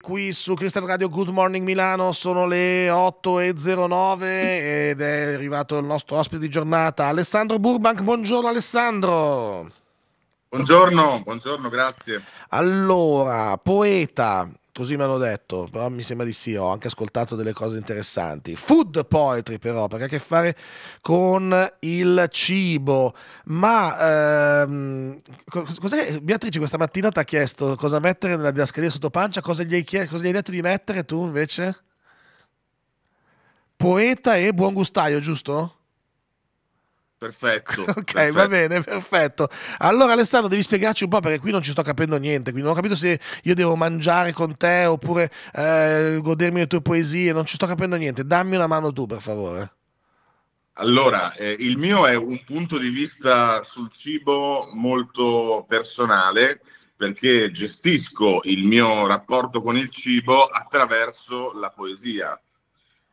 Qui su Crystal Radio Good Morning Milano sono le 8.09 ed è arrivato il nostro ospite di giornata Alessandro Burbank. Buongiorno Alessandro. Buongiorno, buongiorno, grazie. Allora, poeta, così mi hanno detto, però mi sembra di sì, ho anche ascoltato delle cose interessanti. Food poetry però, perché ha a che fare con il cibo. Ma ehm, cos'è? Beatrice questa mattina ti ha chiesto cosa mettere nella didascheria sotto pancia, cosa gli, hai chied- cosa gli hai detto di mettere tu invece? Poeta e buon gustaio, giusto? Perfetto. Ok, perfetto. va bene, perfetto. Allora Alessandro, devi spiegarci un po' perché qui non ci sto capendo niente, quindi non ho capito se io devo mangiare con te oppure eh, godermi le tue poesie, non ci sto capendo niente. Dammi una mano tu, per favore. Allora, eh, il mio è un punto di vista sul cibo molto personale perché gestisco il mio rapporto con il cibo attraverso la poesia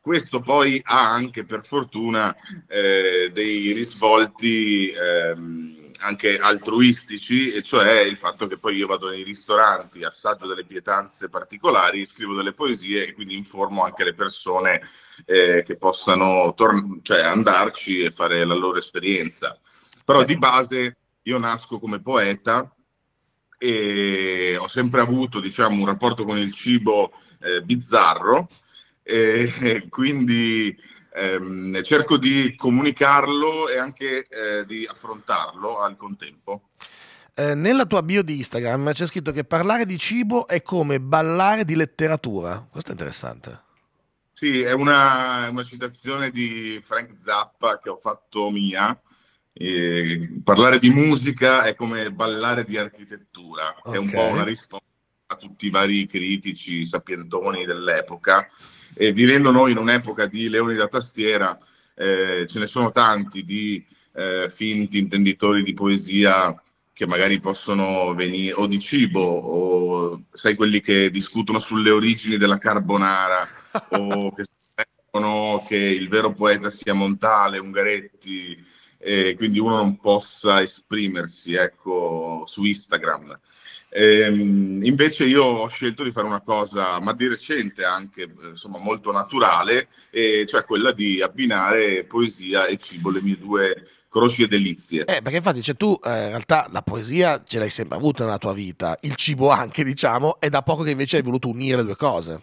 questo poi ha anche per fortuna eh, dei risvolti ehm, anche altruistici, e cioè il fatto che poi io vado nei ristoranti, assaggio delle pietanze particolari, scrivo delle poesie e quindi informo anche le persone eh, che possano tor- cioè andarci e fare la loro esperienza. Però di base io nasco come poeta e ho sempre avuto diciamo, un rapporto con il cibo eh, bizzarro e quindi ehm, cerco di comunicarlo e anche eh, di affrontarlo al contempo. Eh, nella tua bio di Instagram c'è scritto che parlare di cibo è come ballare di letteratura. Questo è interessante. Sì, è una, una citazione di Frank Zappa che ho fatto mia. Eh, parlare di musica è come ballare di architettura, okay. è un po' una risposta a tutti i vari critici sapientoni dell'epoca. E vivendo noi in un'epoca di leoni da tastiera, eh, ce ne sono tanti di eh, finti intenditori di poesia che magari possono venire o di cibo o sai quelli che discutono sulle origini della carbonara o che sperano che il vero poeta sia Montale, Ungaretti e quindi uno non possa esprimersi ecco, su Instagram. Ehm, invece io ho scelto di fare una cosa, ma di recente anche, eh, insomma molto naturale, e cioè quella di abbinare poesia e cibo, le mie due croci e delizie. Eh, perché infatti cioè, tu eh, in realtà la poesia ce l'hai sempre avuta nella tua vita, il cibo anche diciamo, è da poco che invece hai voluto unire le due cose.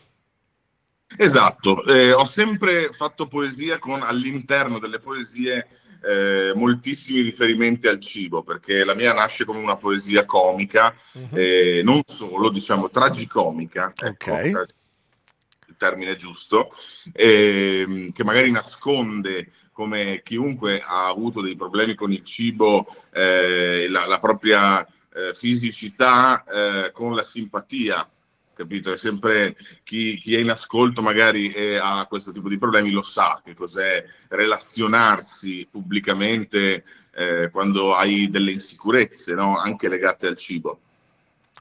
Esatto, eh, ho sempre fatto poesia con all'interno delle poesie eh, moltissimi riferimenti al cibo, perché la mia nasce come una poesia comica, uh-huh. eh, non solo, diciamo, tragicomica. Ecco, okay. il termine giusto, eh, che magari nasconde come chiunque ha avuto dei problemi con il cibo, eh, la, la, propria eh, fisicità eh, con la simpatia capito? È sempre chi, chi è in ascolto magari e ha questo tipo di problemi lo sa che cos'è relazionarsi pubblicamente eh, quando hai delle insicurezze, no? anche legate al cibo.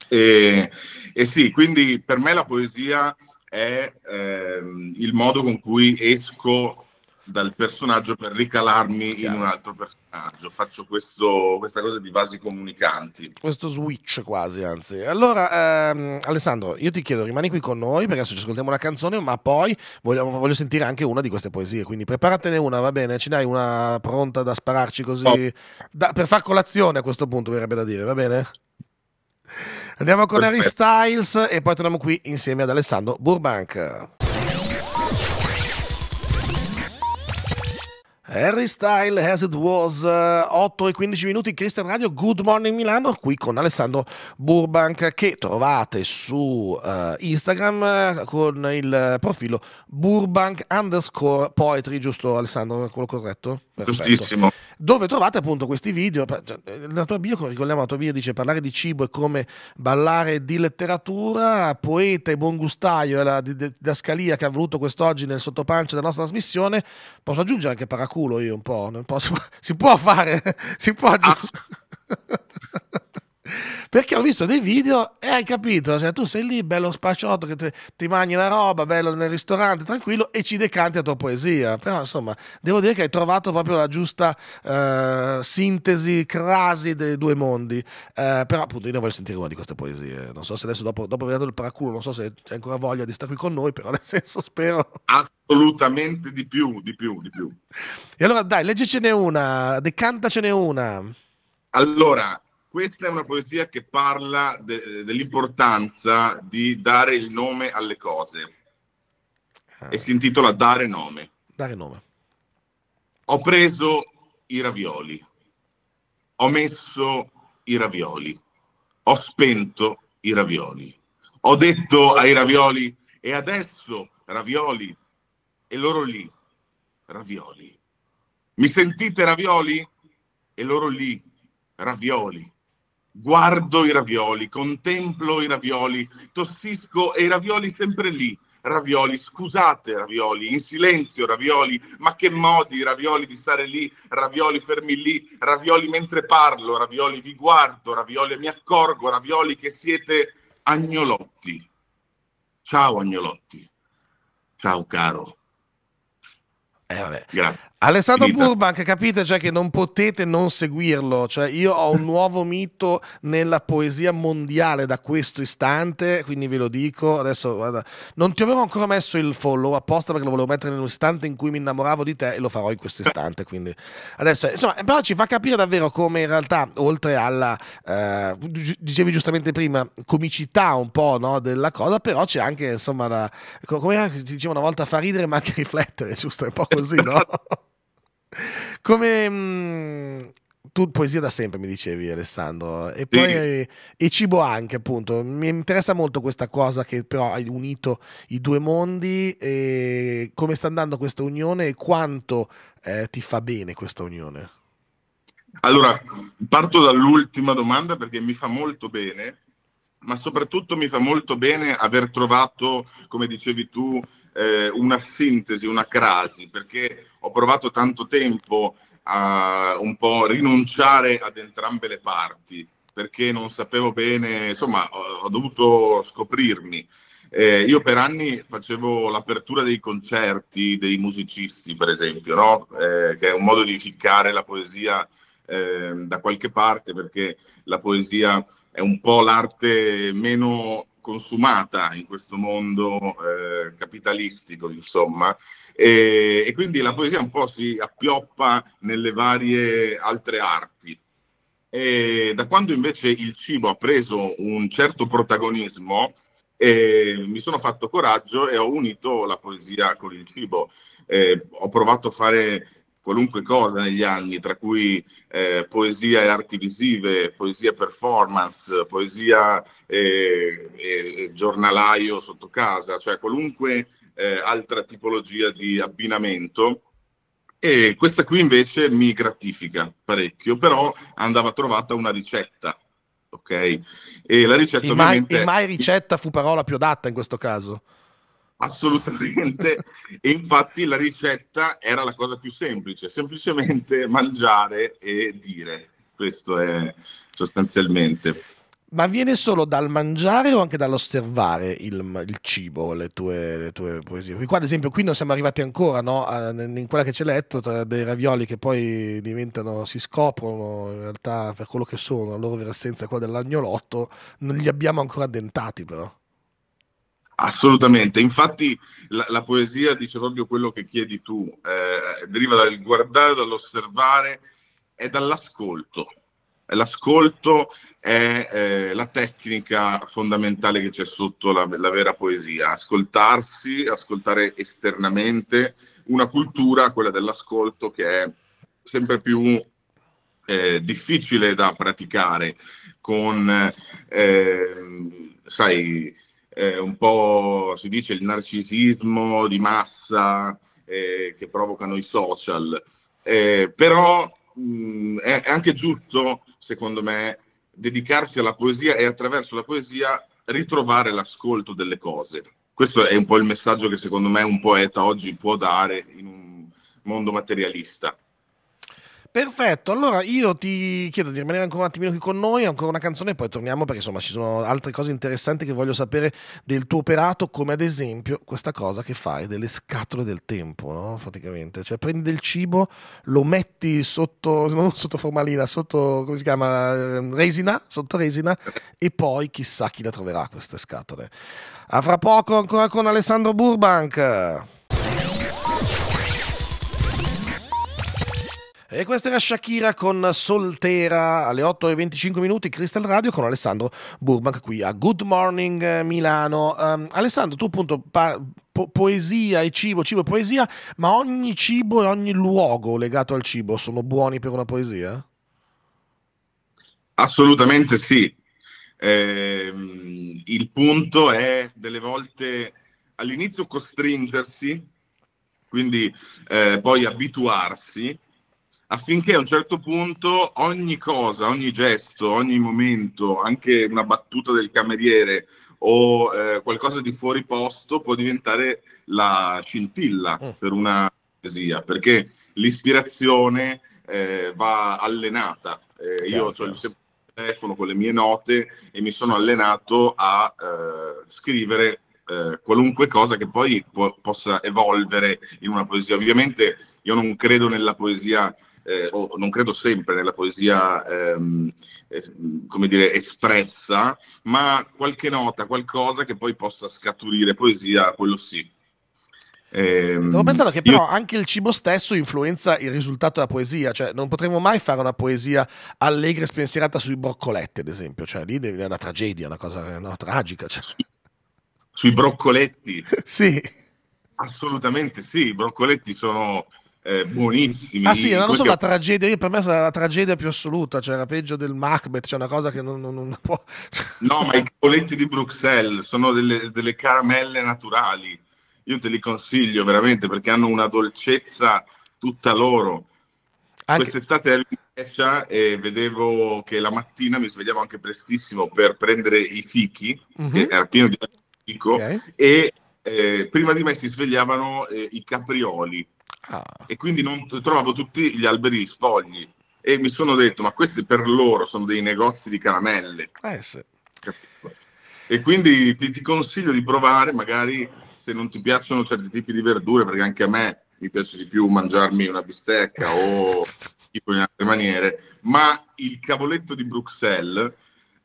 E, e, sì, quindi per me la poesia è ehm, il modo con cui esco dal personaggio per ricalarmi Chiaro. in un altro personaggio. Faccio questo, questa cosa di vasi comunicanti. Questo switch quasi, anzi. Allora, ehm, Alessandro, io ti chiedo, rimani qui con noi perché adesso ci ascoltiamo una canzone, ma poi voglio, voglio, sentire anche una di queste poesie. Quindi preparatene una, va bene? Ci dai una pronta da spararci così? Oh. Da, per far colazione a questo punto, verrebbe da dire, va bene? Andiamo con Perfetto. Harry Styles e poi torniamo qui insieme ad Alessandro Burbank. Harry Style As It Was, 8 eh, e 15 minuti, Christian Radio, Good Morning Milano, qui con Alessandro Burbank che trovate su uh, Instagram eh, con il profilo Burbank underscore poetry, giusto Alessandro, quello corretto? Perfetto. Giustissimo dove trovate appunto questi video. Cioè, la tua bio, ricordiamo, la tua bio dice parlare di cibo è come ballare di letteratura, poeta e buon gustaio è la didascalia che ha voluto quest'oggi nel sottopancia della nostra trasmissione. Posso aggiungere anche paraculo io un po', posso, si può fare, si può aggiungere. Ah. Perché ho visto dei video e hai capito, cioè tu sei lì, bello spacciotto, che te, ti mangi la roba, bello nel ristorante, tranquillo, e ci decanti la tua poesia. Però insomma, devo dire che hai trovato proprio la giusta eh, sintesi, crasi dei due mondi. Eh, però appunto io ne voglio sentire una di queste poesie. Non so se adesso dopo, dopo aver dato il paraculo, non so se c'è ancora voglia di stare qui con noi, però nel senso spero... Assolutamente di più, di più, di più. E allora dai, leggicene una, decantacene una. Allora, questa è una poesia che parla de- dell'importanza di dare il nome alle cose ah. e si intitola Dare nome. Dare nome. Ho preso i ravioli, ho messo i ravioli, ho spento i ravioli, ho detto ai ravioli e adesso ravioli e loro lì, ravioli. Mi sentite ravioli? E loro lì, ravioli guardo i ravioli, contemplo i ravioli, tossisco e i ravioli sempre lì. Ravioli, scusate ravioli, in silenzio ravioli, ma che modi ravioli di stare lì, ravioli fermi lì, ravioli mentre parlo, ravioli vi guardo, ravioli mi accorgo, ravioli che siete agnolotti. Ciao agnolotti, ciao caro. Eh, Grazie. Alessandro Finita. Burbank, capite cioè, che non potete non seguirlo, cioè, io ho un nuovo mito nella poesia mondiale da questo istante, quindi ve lo dico, adesso guarda, non ti avevo ancora messo il follow apposta perché lo volevo mettere nell'istante in cui mi innamoravo di te e lo farò in questo istante, quindi adesso, insomma, però ci fa capire davvero come in realtà, oltre alla, eh, dicevi giustamente prima, comicità un po' no, della cosa, però c'è anche, insomma, la, come si diceva una volta, fa ridere ma anche riflettere, giusto? È un po' così, no? Esatto. Come mh, mm, tu poesia da sempre mi dicevi Alessandro e poi sì. e cibo anche appunto mi interessa molto questa cosa che però hai unito i due mondi e come sta andando questa unione e quanto eh, ti fa bene questa unione allora parto dall'ultima domanda perché mi fa molto bene ma soprattutto mi fa molto bene aver trovato come dicevi tu eh, una sintesi, una crasi, perché ho provato tanto tempo a un po' rinunciare ad entrambe le parti, perché non sapevo bene, insomma, ho, ho dovuto scoprirmi. Eh, io per anni facevo l'apertura dei concerti dei musicisti, per esempio, no? eh, che è un modo di ficcare la poesia eh, da qualche parte, perché la poesia è un po' l'arte meno consumata in questo mondo eh, capitalistico, insomma, e, e, quindi la poesia un po' si appioppa nelle varie altre arti. E da quando invece il cibo ha preso un certo protagonismo, eh, mi sono fatto coraggio e ho unito la poesia con il cibo. Eh, ho provato a fare qualunque cosa negli anni, tra cui eh, poesia e arti visive, poesia e performance, poesia e, e, giornalaio sotto casa, cioè qualunque eh, altra tipologia di abbinamento. E questa qui invece mi gratifica parecchio, però andava trovata una ricetta, ok? E la ricetta e mai, ovviamente... E mai ricetta fu parola più adatta in questo caso? assolutamente. e infatti la ricetta era la cosa più semplice, semplicemente mangiare e dire. Questo è sostanzialmente. Ma viene solo dal mangiare o anche dall'osservare il, il cibo, le tue, le tue poesie? Perché qua, ad esempio, qui non siamo arrivati ancora, no? In quella che c'è letto, tra dei ravioli che poi diventano, si scoprono in realtà per quello che sono, la loro vera essenza, quella dell'agnolotto, non li abbiamo ancora addentati, però. Assolutamente, infatti la, la, poesia dice proprio quello che chiedi tu, eh, deriva dal guardare, dall'osservare e dall'ascolto. L'ascolto è eh, la tecnica fondamentale che c'è sotto la, la, vera poesia, ascoltarsi, ascoltare esternamente una cultura, quella dell'ascolto, che è sempre più eh, difficile da praticare con, eh, sai, eh, un po' si dice il narcisismo di massa eh, che provocano i social. Eh, però mh, mm, è anche giusto, secondo me, dedicarsi alla poesia e attraverso la poesia ritrovare l'ascolto delle cose. Questo è un po' il messaggio che secondo me un poeta oggi può dare in un mondo materialista. Perfetto, allora io ti chiedo di rimanere ancora un attimino qui con noi, ancora una canzone e poi torniamo perché insomma ci sono altre cose interessanti che voglio sapere del tuo operato, come ad esempio questa cosa che fai delle scatole del tempo, no? praticamente, cioè prendi del cibo, lo metti sotto, non sotto formalina, sotto, come si chiama, ehm, resina, sotto resina e poi chissà chi la troverà queste scatole. A fra poco ancora con Alessandro Burbank. E questa era Shakira con Soltera alle 8 e 25 minuti, Crystal Radio con Alessandro Burbank qui a Good Morning eh, Milano. Um, Alessandro, tu appunto pa- po- poesia e cibo, cibo e poesia, ma ogni cibo e ogni luogo legato al cibo sono buoni per una poesia? Assolutamente sì. Eh, il punto è delle volte all'inizio costringersi, quindi eh, poi abituarsi affinché a un certo punto ogni cosa, ogni gesto, ogni momento, anche una battuta del cameriere o eh, qualcosa di fuori posto può diventare la scintilla mm. per una poesia, perché l'ispirazione eh, va allenata. Eh, io chiaro. ho sempre il telefono con le mie note e mi sono allenato a eh, scrivere eh, qualunque cosa che poi po- possa evolvere in una poesia. Ovviamente io non credo nella poesia eh, o non credo sempre nella poesia, ehm, es- come dire, espressa, ma qualche nota, qualcosa che poi possa scaturire poesia, quello sì. Eh, Devo pensare che però io... anche il cibo stesso influenza il risultato della poesia, cioè non potremmo mai fare una poesia allegra e spensierata sui broccoletti, ad esempio, cioè lì è una tragedia, una cosa no, tragica. Cioè. Sui, sui broccoletti? sì. Assolutamente sì, i broccoletti sono eh, buonissimi. Ah sì, l'anno scorso la tragedia, per me sarà la tragedia più assoluta, cioè era peggio del Macbeth, cioè una cosa che non, non, non può... no, ma i coletti di Bruxelles sono delle, delle, caramelle naturali, io te li consiglio veramente perché hanno una dolcezza tutta loro. Anche... Quest'estate ero in Grecia e vedevo che la mattina mi svegliavo anche prestissimo per prendere i fichi, mm-hmm. che era pieno di fico, okay. e eh, prima di me si svegliavano eh, i caprioli Ah. E quindi non trovavo tutti gli alberi spogli. E mi sono detto, ma questi per loro sono dei negozi di caramelle. Eh sì. E quindi ti, ti consiglio di provare, magari se non ti piacciono certi tipi di verdure, perché anche a me mi piace di più mangiarmi una bistecca o in altre maniere, ma il cavoletto di Bruxelles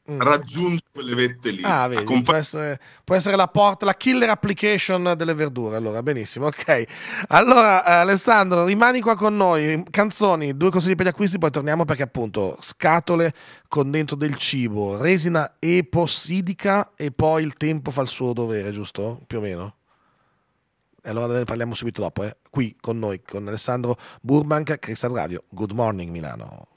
Mm. raggiunge quelle vette lì. Ah, vedi, compa- può, essere, può, essere, la porta, la killer application delle verdure. Allora, benissimo, ok. Allora, eh, Alessandro, rimani qua con noi. Canzoni, due consigli per gli acquisti, poi torniamo perché appunto scatole con dentro del cibo, resina eposidica e poi il tempo fa il suo dovere, giusto? Più o meno. E allora ne parliamo subito dopo, eh. qui con noi, con Alessandro Burbank, Cristal Radio. Good morning Milano.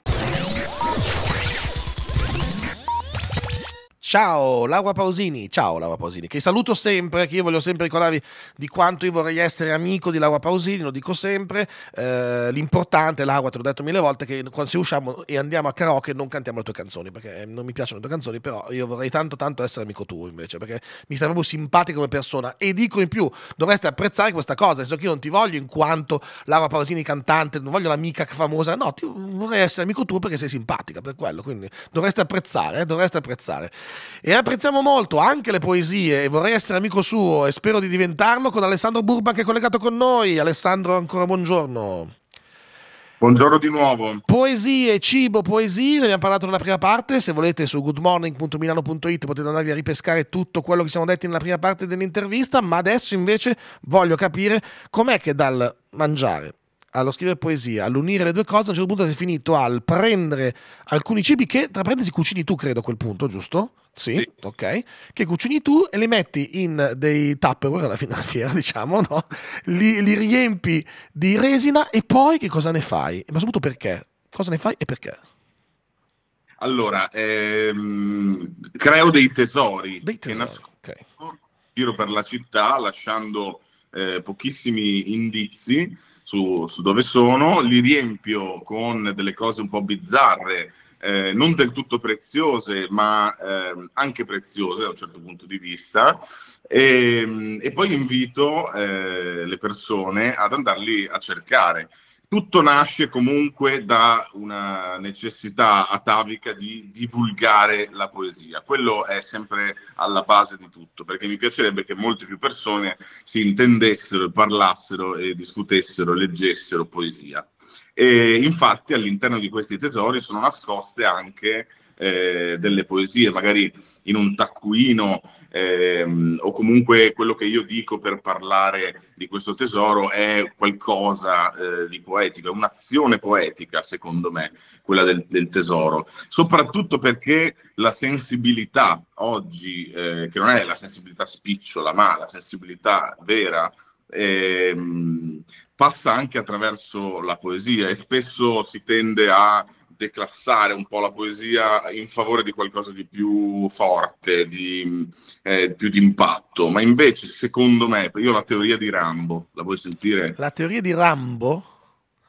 Ciao Laura Pausini, ciao Laura Pausini, che saluto sempre, che io voglio sempre ricordarvi di quanto io vorrei essere amico di Laura Pausini, lo dico sempre, eh, l'importante, Laura te l'ho detto mille volte, che quando se usciamo e andiamo a karaoke non cantiamo le tue canzoni, perché eh, non mi piacciono le tue canzoni, però io vorrei tanto tanto essere amico tuo invece, perché mi stai proprio simpatico come persona e dico in più, dovresti apprezzare questa cosa, nel senso che io non ti voglio in quanto Laura Pausini cantante, non voglio l'amica famosa, no, ti, vorrei essere amico tuo perché sei simpatica, per quello, quindi dovresti apprezzare, eh, dovresti apprezzare e apprezziamo molto anche le poesie e vorrei essere amico suo e spero di diventarlo con Alessandro Burba che è collegato con noi. Alessandro, ancora buongiorno. Buongiorno di nuovo. Poesie, cibo, poesie, ne abbiamo parlato nella prima parte, se volete su goodmorning.milano.it potete andarvi a ripescare tutto quello che siamo detti nella prima parte dell'intervista, ma adesso invece voglio capire com'è che dal mangiare allo scrivere poesia, all'unire le due cose, a un certo punto si è finito al prendere alcuni cibi che, tra parentesi, cucini tu, credo, a quel punto, giusto? Sì, sì, ok. Che cucini tu e li metti in dei tupperware alla fine della fiera, diciamo, no? Li, li, riempi di resina e poi che cosa ne fai? Ma soprattutto perché? Cosa ne fai e perché? Allora, ehm, creo dei tesori, dei tesori che nascondo okay. giro per la città lasciando eh, pochissimi indizi su, su dove sono, li riempio con delle cose un po' bizzarre, eh, non del tutto preziose, ma eh, anche preziose da un certo punto di vista. E, ehm, e poi invito eh, le persone ad andarli a cercare. Tutto nasce comunque da una necessità atavica di divulgare la poesia. Quello è sempre alla base di tutto, perché mi piacerebbe che molte più persone si intendessero, parlassero e discutessero, leggessero poesia. E infatti all'interno di questi tesori sono nascoste anche eh, delle poesie, magari in un taccuino ehm, o comunque quello che io dico per parlare di questo tesoro è qualcosa eh, di poetico, è un'azione poetica secondo me quella del, del tesoro, soprattutto perché la sensibilità oggi, eh, che non è la sensibilità spicciola ma la sensibilità vera, ehm, passa anche attraverso la poesia e spesso si tende a declassare un po' la poesia in favore di qualcosa di più forte, di eh, più d'impatto, ma invece secondo me, io la teoria di Rambo, la vuoi sentire? La teoria di Rambo?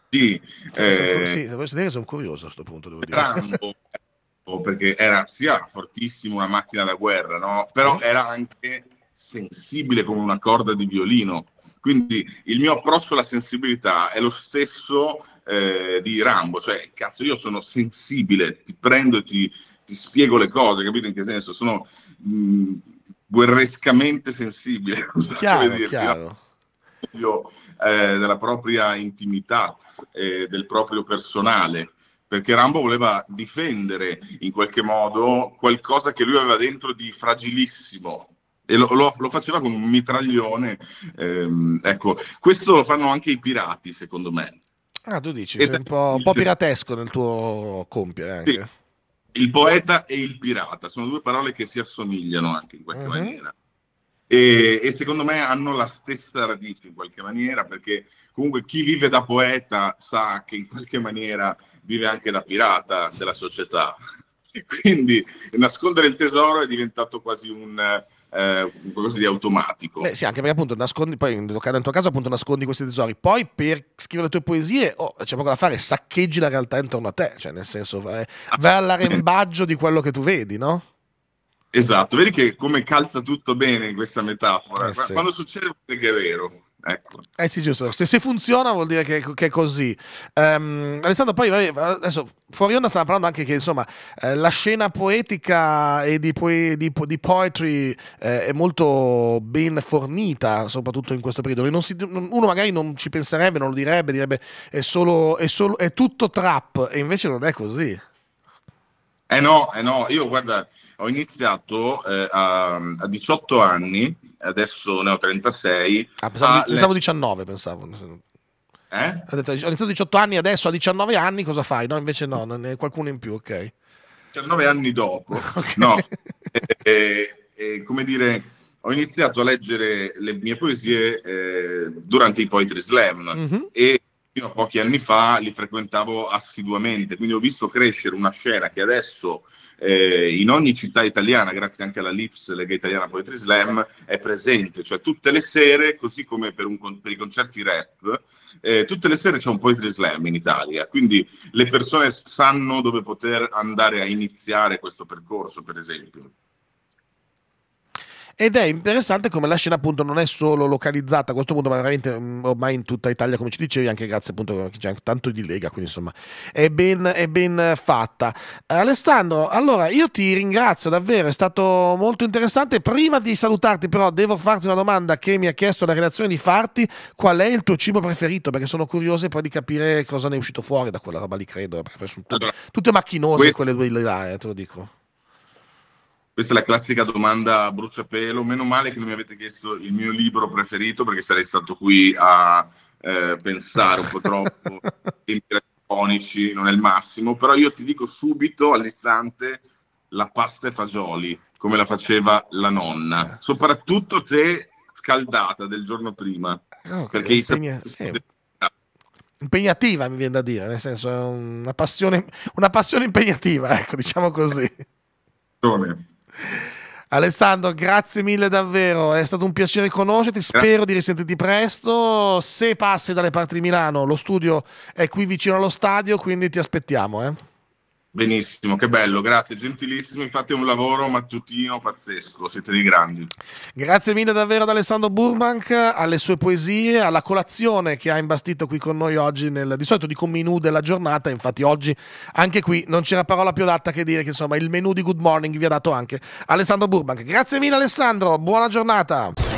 Sì. Eh, sì, se vuoi sentire sono curioso a questo punto, devo dire. Rambo, perché era sia fortissimo una macchina da guerra, no? però sì. era anche sensibile come una corda di violino quindi il mio approccio alla sensibilità è lo stesso eh, di Rambo, cioè cazzo io sono sensibile, ti prendo e ti, ti spiego le cose, capito in che senso? Sono mh, mm, guerrescamente sensibile, chiaro, come dirti, Io, eh, della propria intimità, eh, del proprio personale perché Rambo voleva difendere in qualche modo qualcosa che lui aveva dentro di fragilissimo, e lo, lo, lo, faceva con un mitraglione. Ehm, ecco, questo lo fanno anche i pirati, secondo me. Ah, tu dici, è un po', un po', piratesco nel tuo compiere eh, sì. Il poeta e il pirata sono due parole che si assomigliano anche in qualche uh-huh. maniera. E, e, secondo me hanno la stessa radice in qualche maniera, perché comunque chi vive da poeta sa che in qualche maniera vive anche da pirata della società. Quindi nascondere il tesoro è diventato quasi un, eh, qualcosa di automatico. Beh, sì, anche perché appunto nascondi, poi nel tuo caso appunto nascondi questi tesori, poi per scrivere le tue poesie oh, c'è poco da fare, saccheggi la realtà intorno a te, cioè nel senso vai, ah, vai all'arembaggio di quello che tu vedi, no? Esatto, vedi che come calza tutto bene questa metafora. Eh, sì. Quando succede vuol che è vero. Ecco. Eh sì, giusto. Se, se, funziona vuol dire che, che è così. Um, Alessandro, poi adesso fuori onda stavamo parlando anche che insomma eh, la scena poetica e di, poe di, di poetry eh, è molto ben fornita, soprattutto in questo periodo. Si, uno magari non ci penserebbe, non lo direbbe, direbbe è, solo, è, solo, è tutto trap, e invece non è così. Eh no, eh no, io guarda, ho iniziato eh, a, a 18 anni adesso ne ho 36. Ah, pensavo, ah, pensavo le... 19, pensavo. Eh? Ho, detto, ho iniziato 18 anni, adesso a 19 anni cosa fai? No, invece no, ne è qualcuno in più, ok. 19 anni dopo, okay. no. e, e, come dire, ho iniziato a leggere le mie poesie eh, durante i Poetry Slam mm-hmm. e fino a pochi anni fa li frequentavo assiduamente, quindi ho visto crescere una scena che adesso eh, in ogni città italiana, grazie anche alla LIPS, Lega Italiana Poetry Slam, è presente, cioè tutte le sere, così come per, un, per i concerti rap, eh, tutte le sere c'è un Poetry Slam in Italia, quindi le persone sanno dove poter andare a iniziare questo percorso, per esempio. Ed è interessante come la scena appunto non è solo localizzata a questo punto, ma veramente mm, ormai in tutta Italia, come ci dicevi, anche grazie appunto che c'è anche tanto di Lega, quindi insomma è ben, è ben fatta. Alessandro, allora io ti ringrazio davvero, è stato molto interessante. Prima di salutarti però devo farti una domanda che mi ha chiesto la redazione di farti, qual è il tuo cibo preferito? Perché sono curioso poi di capire cosa ne è uscito fuori da quella roba lì, credo, perché sono tutte, tutte macchinose quelle due là, eh, te lo dico. Questa è la classica domanda a bruciapelo. Meno male che non mi avete chiesto il mio libro preferito perché sarei stato qui a eh, pensare un po' troppo. tempi radiofonici non è il massimo, però io ti dico subito all'istante la pasta e fagioli come la faceva la nonna, soprattutto te scaldata del giorno prima. No, eh, perché impegna- sì. impegnativa mi viene da dire, nel senso è una passione, una passione impegnativa, ecco, diciamo così. Alessandro, grazie mille davvero, è stato un piacere conoscerti, spero di risentirti presto. Se passi dalle parti di Milano, lo studio è qui vicino allo stadio, quindi ti aspettiamo. Eh. Benissimo, che bello, grazie, gentilissimo, infatti è un lavoro mattutino pazzesco, siete dei grandi. Grazie mille davvero ad Alessandro Burbank, alle sue poesie, alla colazione che ha imbastito qui con noi oggi, nel, di solito dico menù della giornata, infatti oggi anche qui non c'era parola più adatta che dire che insomma il menù di Good Morning vi ha dato anche Alessandro Burbank. Grazie mille Alessandro, buona giornata.